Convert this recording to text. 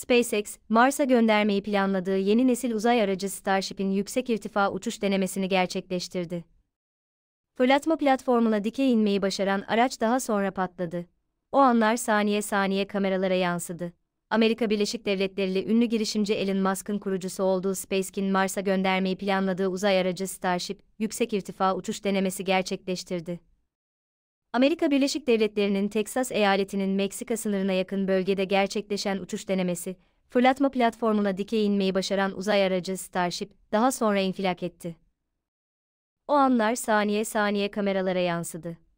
SpaceX, Mars'a göndermeyi planladığı yeni nesil uzay aracı Starship'in yüksek irtifa uçuş denemesini gerçekleştirdi. Fırlatma platformuna dikey inmeyi başaran araç daha sonra patladı. O anlar saniye saniye kameralara yansıdı. Amerika Birleşik Devletleri'li ünlü girişimci Elon Musk'ın kurucusu olduğu SpaceX'in Mars'a göndermeyi planladığı uzay aracı Starship, yüksek irtifa uçuş denemesi gerçekleştirdi. Amerika Birleşik Devletleri'nin Teksas eyaletinin Meksika sınırına yakın bölgede gerçekleşen uçuş denemesi, fırlatma platformuna dikey inmeyi başaran uzay aracı Starship daha sonra infilak etti. O anlar saniye saniye kameralara yansıdı.